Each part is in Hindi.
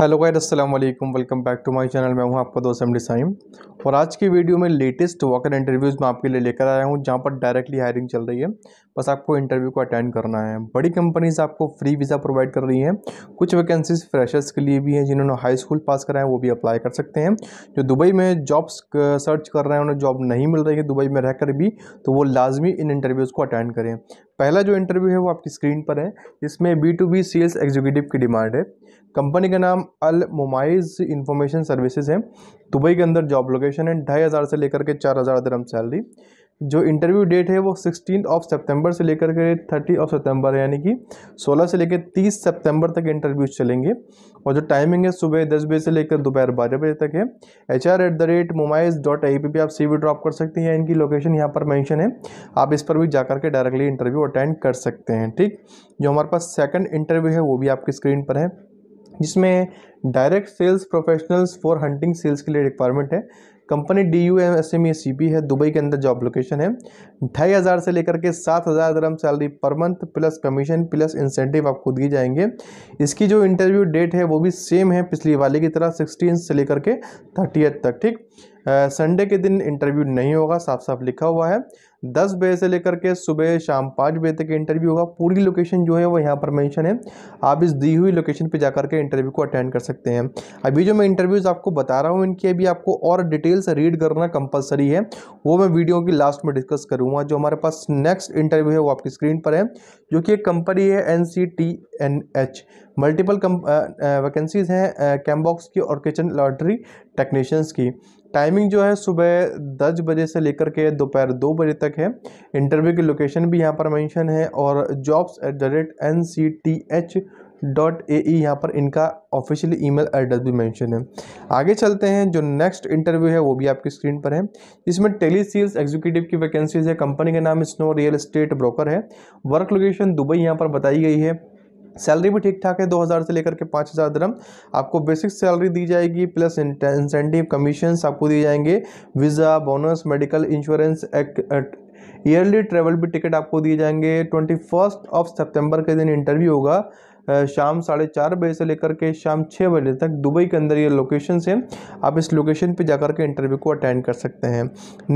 हेलो गाइड अस्सलाम वालेकुम welcome back to my channel मैं हूं आपका दोस्त एमडी साइम और आज की वीडियो में लेटेस्ट वॉकर इंटरव्यूज़ मैं आपके लिए लेकर आया हूं जहां पर डायरेक्टली हायरिंग चल रही है बस आपको इंटरव्यू को अटेंड करना है बड़ी कंपनीज आपको फ्री वीज़ा प्रोवाइड कर रही हैं कुछ वैकेंसीज फ्रेशर्स के लिए भी हैं जिन्होंने हाई स्कूल पास करा है वो भी अप्लाई कर सकते हैं जो दुबई में जॉब्स सर्च uh, कर रहे हैं उन्हें जॉब नहीं मिल रही है दुबई में रहकर भी तो वो लाजमी इन इंटरव्यूज़ को अटेंड करें पहला जो इंटरव्यू है वो आपकी स्क्रीन पर है इसमें B to B sales executive की डिमांड है कंपनी का नाम अल मुमाइज इंफॉर्मेशन सर्विसेज है दुबई के अंदर जॉब लोकेशन है ढाई हज़ार से लेकर के चार हज़ार दरम सैलरी जो इंटरव्यू डेट है वो सिक्सटीन ऑफ सितंबर से लेकर के थर्टी ऑफ सितंबर यानी कि सोलह से लेकर तीस सितंबर तक इंटरव्यू चलेंगे और जो टाइमिंग है सुबह दस बजे से लेकर दोपहर बारह बजे तक है H R at the rate mobile dot I P पर आप सी वी ड्रॉप कर सकते हैं इनकी लोकेशन यहाँ पर मैंशन है आप इस पर भी जा करके डायरेक्टली इंटरव्यू अटेंड कर सकते हैं ठीक जो हमारे पास सेकेंड इंटरव्यू है वो भी आपकी स्क्रीन पर है जिसमें direct sales professionals for hunting sales के लिए रिक्वायरमेंट है company D U M S M E C P है दुबई के अंदर जॉब लोकेशन है ढाई हज़ार से लेकर के सात हज़ार दरम salary per month plus commission plus incentive आप खुद ही जाएंगे इसकी जो इंटरव्यू डेट है वो भी सेम है पिछली वाले की तरह सिक्सटीन से लेकर के थर्टी तक ठीक संडे के दिन इंटरव्यू नहीं होगा साफ साफ लिखा हुआ है दस बजे से लेकर के सुबह शाम पाँच बजे तक इंटरव्यू होगा पूरी लोकेशन जो है वो यहाँ पर मेंशन है आप इस दी हुई लोकेशन पे जाकर के इंटरव्यू को अटेंड कर सकते हैं अभी जो मैं इंटरव्यूज़ आपको बता रहा हूँ इनकी अभी आपको और डिटेल्स रीड करना कंपलसरी है वो मैं वीडियो की लास्ट में डिस्कस करूँगा जो हमारे पास नेक्स्ट इंटरव्यू है वो आपकी स्क्रीन पर है जो कि एक कंपनी है N C T N H multiple vacancies हैं कैम्बॉक्स की और किचन लॉटरी टेक्नीशियंस की टाइमिंग जो है सुबह दस बजे से लेकर के दोपहर दो बजे तक है इंटरव्यू की लोकेशन भी यहाँ पर मेंशन है और jobs at the rate N C T H dot A E यहाँ पर इनका ऑफिशियल ईमेल एड्रेस भी मेंशन है आगे चलते हैं जो नेक्स्ट इंटरव्यू है वो भी आपकी स्क्रीन पर है इसमें टेली सेल्स एग्जीक्यूटिव की वैकेंसीज है कंपनी का नाम स्नो रियल इस्टेट ब्रोकर है वर्क लोकेशन दुबई यहाँ पर बताई गई है सैलरी भी ठीक ठाक है 2000 से लेकर के 5000 दरम आपको बेसिक सैलरी दी जाएगी प्लस इंसेंटिव कमीशन आपको दिए जाएंगे visa bonus medical insurance yearly travel भी टिकट आपको दिए जाएंगे ट्वेंटी फर्स्ट ऑफ सितंबर के दिन इंटरव्यू होगा शाम साढ़े चार बजे से लेकर के शाम छः बजे तक दुबई के अंदर ये लोकेशन है आप इस लोकेशन पर जाकर के इंटरव्यू को अटेंड कर सकते हैं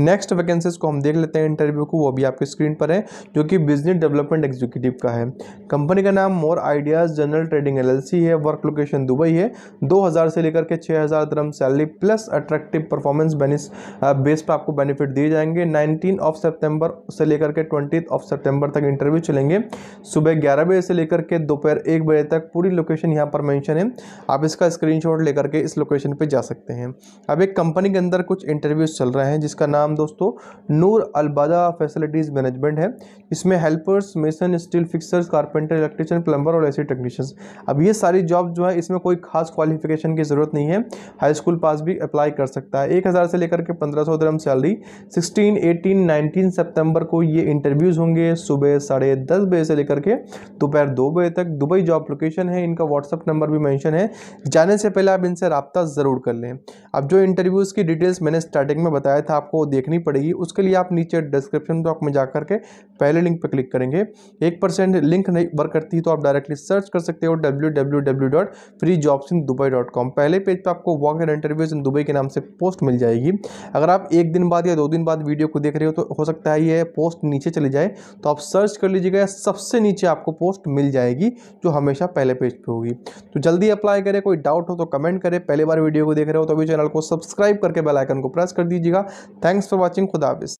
नेक्स्ट वैकेंसीज को हम देख लेते हैं इंटरव्यू को वो भी आपके स्क्रीन पर है जो कि बिजनेस डेवलपमेंट एग्जीक्यूटिव का है कंपनी का नाम more ideas general trading L है वर्क लोकेशन दुबई है दो से लेकर के छः हज़ार दरम सैलरी प्लस अट्रैक्टिव परफॉर्मेंस बेनिस बेस पर आपको बेनिफिट दिए जाएंगे नाइनटीन ऑफ सेप्टेम्बर से लेकर के ट्वेंटी ऑफ सेप्टेम्बर तक इंटरव्यू चलेंगे सुबह ग्यारह बजे से लेकर के दोपहर एक एक बजे तक पूरी लोकेशन यहाँ पर मैंशन है आप इसका स्क्रीनशॉट लेकर के इस लोकेशन पे जा सकते हैं अब एक कंपनी के अंदर कुछ इंटरव्यूज़ चल रहे हैं जिसका नाम दोस्तों नूर अलबादा फैसिलिटीज़ मैनेजमेंट है इसमें helpers mason steel fixers carpenter electrician plumber और ऐसी टेक्नीशियंस अब ये सारी जॉब जो है इसमें कोई खास क्वालिफिकेशन की ज़रूरत नहीं है हाई स्कूल पास भी अप्लाई कर सकता है एक हज़ार से लेकर के पंद्रह सौ dirham salary sixteen eighteen nineteen September को ये इंटरव्यूज़ होंगे सुबह साढ़े बजे से लेकर के दोपहर दो बजे तक दुबई अप्लीकेशन है इनका व्हाट्सअप नंबर भी मैंशन है जाने से पहले आप इनसे रबता ज़रूर कर लें अब जो इंटरव्यूज़ की डिटेल्स मैंने स्टार्टिंग में बताया था आपको देखनी पड़ेगी उसके लिए आप नीचे डिस्क्रिप्शन बॉक्स में जा करके पहले लिंक पर क्लिक करेंगे एक परसेंट लिंक नहीं वर्क करती तो आप डायरेक्टली सर्च कर सकते हो W W W dot free jobs in Dubai dot com पहले पेज पर आपको walk and interviews in Dubai के नाम से पोस्ट मिल जाएगी अगर आप एक दिन बाद या दो दिन बाद वीडियो को देख रहे हो तो हो सकता है ये पोस्ट नीचे चली जाए तो आप सर्च कर लीजिएगा सबसे नीचे आपको पोस्ट मिल जाएगी जो हम हमेशा पहले पेज पे होगी तो जल्दी अप्लाई करें कोई डाउट हो तो कमेंट करें पहली बार वीडियो को देख रहे हो तो अभी चैनल को सब्सक्राइब करके बेलाइकन को प्रेस कर दीजिएगा थैंक्स फॉर वॉचिंग खुदाफिस